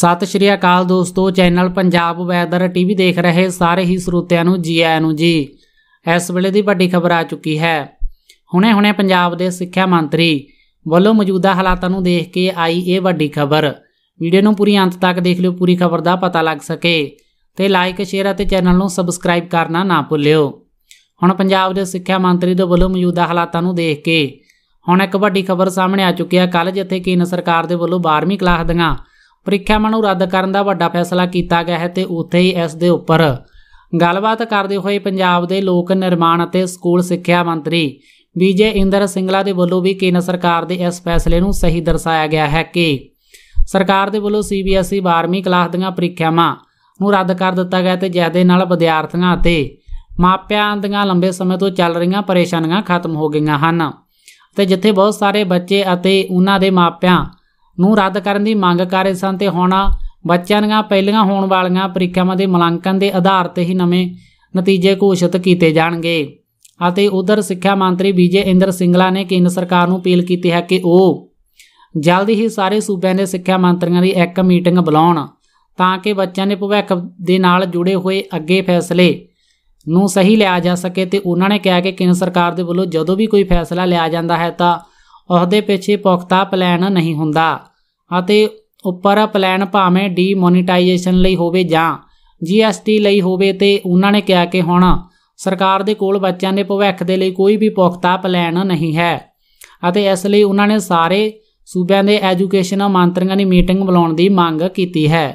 ਸਤਿ ਸ਼੍ਰੀ ਅਕਾਲ ਦੋਸਤੋ channel Punjab weather TV ਦੇਖ ਰਹੇ ਸਾਰੇ ਹੀ ਸਰੋਤਿਆਂ ਨੂੰ ਜੀ ਆਇਆਂ ਨੂੰ ਜੀ ਇਸ ਵੇਲੇ ਦੀ ਵੱਡੀ ਖਬਰ ਆ ਚੁੱਕੀ ਹੈ ਹੁਣੇ-ਹੁਣੇ ਪੰਜਾਬ ਦੇ ਸਿੱਖਿਆ ਮੰਤਰੀ ਵੱਲੋਂ ਮੌਜੂਦਾ ਹਾਲਾਤਾਂ ਨੂੰ ਦੇਖ ਕੇ ਆਈ ਇਹ ਵੱਡੀ ਖਬਰ ਵੀਡੀਓ ਨੂੰ ਪੂਰੀ ਅੰਤ ਤੱਕ ਦੇਖ ਲਿਓ ਪੂਰੀ ਖਬਰ ਦਾ ਪਤਾ ਲੱਗ ਸਕੇ ਤੇ ਲਾਈਕ ਸ਼ੇਅਰ ਅਤੇ ਚੈਨਲ ਨੂੰ ਸਬਸਕ੍ਰਾਈਬ ਕਰਨਾ ਨਾ ਭੁੱਲਿਓ ਹੁਣ ਪੰਜਾਬ ਦੇ ਸਿੱਖਿਆ ਮੰਤਰੀ ਦੇ ਵੱਲੋਂ ਮੌਜੂਦਾ ਹਾਲਾਤਾਂ ਨੂੰ ਦੇਖ ਕੇ ਹੁਣ ਇੱਕ ਵੱਡੀ ਖਬਰ ਸਾਹਮਣੇ ਆ ਚੁੱਕੀ ਹੈ ਕੱਲ ਜਿੱਥੇ ਕੇਂਦਰ ਸਰਕਾਰ ਦੇ ਵੱਲੋਂ 12ਵੀਂ ਕਲਾਸ ਦੀਆਂ ਪ੍ਰੀਖਿਆਵਾਂ ਨੂੰ ਰੱਦ ਕਰਨ ਦਾ ਵੱਡਾ ਫੈਸਲਾ ਕੀਤਾ ਗਿਆ ਹੈ ਤੇ ਉੱਥੇ ਹੀ ਇਸ ਦੇ ਉੱਪਰ ਗੱਲਬਾਤ ਕਰਦੇ ਹੋਏ ਪੰਜਾਬ ਦੇ ਲੋਕ ਨਿਰਮਾਣ ਅਤੇ ਸਕੂਲ ਸਿੱਖਿਆ ਮੰਤਰੀ ਵਿਜੇ ਇੰਦਰ ਸਿੰਗਲਾ ਦੇ ਵੱਲੋਂ ਵੀ ਕੇਂਦਰ ਸਰਕਾਰ ਦੇ ਇਸ ਫੈਸਲੇ ਨੂੰ ਸਹੀ ਦਰਸਾਇਆ ਗਿਆ ਹੈ ਕਿ ਸਰਕਾਰ ਦੇ ਵੱਲੋਂ ਸੀਬੀਐਸਈ 12ਵੀਂ ਕਲਾਸ ਦੀਆਂ ਪ੍ਰੀਖਿਆਵਾਂ ਨੂੰ ਰੱਦ ਕਰ ਦਿੱਤਾ ਗਿਆ ਤੇ ਜਿਹਦੇ ਨਾਲ ਵਿਦਿਆਰਥੀਆਂ ਅਤੇ ਮਾਪਿਆਂ ਦੀਆਂ ਲੰਬੇ ਸਮੇਂ ਤੋਂ ਚੱਲ ਰਹੀਆਂ ਪਰੇਸ਼ਾਨੀਆਂ ਖਤਮ ਹੋ ਗਈਆਂ ਹਨ ਤੇ ਜਿੱਥੇ ਬਹੁਤ ਸਾਰੇ ਬੱਚੇ ਅਤੇ ਉਹਨਾਂ ਦੇ ਮਾਪਿਆਂ ਨੂੰ ਰੱਦ ਕਰਨ ਦੀ ਮੰਗ ਕਰ ਰਹੇ ਸਨ ਤੇ ਹੁਣ ਬੱਚਿਆਂ ਦੀਆਂ ਪਹਿਲੀਆਂ ਹੋਣ ਵਾਲੀਆਂ ਪ੍ਰੀਖਿਆਵਾਂ ਦੇ ਮੁਲਾਂਕਣ ਦੇ ਆਧਾਰ ਤੇ ਹੀ ਨਵੇਂ ਨਤੀਜੇ ਘੋਸ਼ਿਤ ਕੀਤੇ ਜਾਣਗੇ ਅਤੇ ਉਧਰ ਸਿੱਖਿਆ ਮੰਤਰੀ ਵਿਜੇ ਇੰਦਰ ਸਿੰਗਲਾ ਨੇ ਕੇਂਦਰ ਸਰਕਾਰ ਨੂੰ ਅਪੀਲ ਕੀਤੀ ਹੈ ਕਿ ਉਹ ਜਲਦੀ ਹੀ ਸਾਰੇ ਸੂਬਿਆਂ ਦੇ ਸਿੱਖਿਆ ਮੰਤਰੀਆਂ ਦੀ ਇੱਕ ਮੀਟਿੰਗ ਬੁਲਾਉਣ ਤਾਂ ਕਿ ਬੱਚਿਆਂ ਦੇ ਭਵਿੱਖ ਦੇ ਨਾਲ ਜੁੜੇ ਹੋਏ ਅੱਗੇ ਫੈਸਲੇ ਨੂੰ ਸਹੀ ਲਿਆ ਜਾ ਸਕੇ ਤੇ ਉਹਨਾਂ ਨੇ ਕਿਹਾ ਕਿ ਕੇਂਦਰ ਸਰਕਾਰ ਦੇ ਵੱਲੋਂ ਜਦੋਂ ਵੀ ਕੋਈ ਫੈਸਲਾ ਲਿਆ ਜਾਂਦਾ ਹੈ ਤਾਂ ਉਹਦੇ ਪਿੱਛੇ ਪੁਖਤਾ ਪਲਾਨ ਨਹੀਂ ਹੁੰਦਾ ਅਤੇ ਉੱਪਰ ਪਲਾਨ ਭਾਵੇਂ ਮੋਨਟਾਈਜੇਸ਼ਨ ਲਈ ਹੋਵੇ ਜਾਂ ਜੀਐਸਟੀ ਲਈ ਹੋਵੇ ਤੇ ਉਹਨਾਂ ਨੇ ਕਿਹਾ ਕਿ ਹੁਣ ਸਰਕਾਰ ਦੇ ਕੋਲ ਬੱਚਿਆਂ ਦੇ ਭਵਿੱਖ ਦੇ ਲਈ ਕੋਈ ਵੀ ਪੁਖਤਾ ਪਲਾਨ ਨਹੀਂ ਹੈ ਅਤੇ ਇਸ ਲਈ ਉਹਨਾਂ ਨੇ ਸਾਰੇ ਸੂਬਿਆਂ ਦੇ ਐਜੂਕੇਸ਼ਨ ਮੰਤਰੀਆਂ ਦੀ ਮੀਟਿੰਗ ਬੁਲਾਉਣ ਦੀ ਮੰਗ ਕੀਤੀ ਹੈ